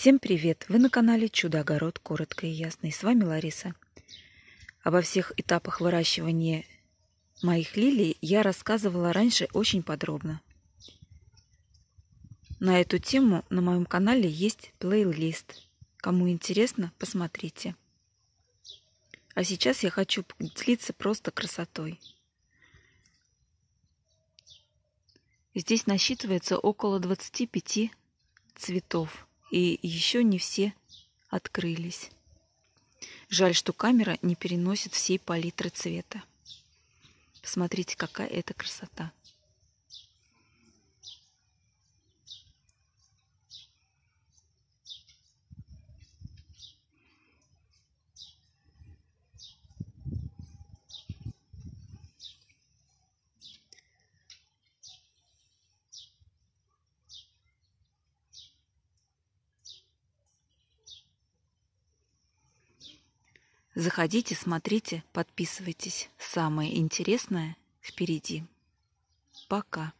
Всем привет! Вы на канале Чудо-огород, коротко и ясно. И с вами Лариса. Обо всех этапах выращивания моих лилий я рассказывала раньше очень подробно. На эту тему на моем канале есть плейлист. Кому интересно, посмотрите. А сейчас я хочу поделиться просто красотой. Здесь насчитывается около 25 цветов и еще не все открылись. Жаль, что камера не переносит всей палитры цвета. Посмотрите, какая это красота. Заходите, смотрите, подписывайтесь. Самое интересное впереди. Пока.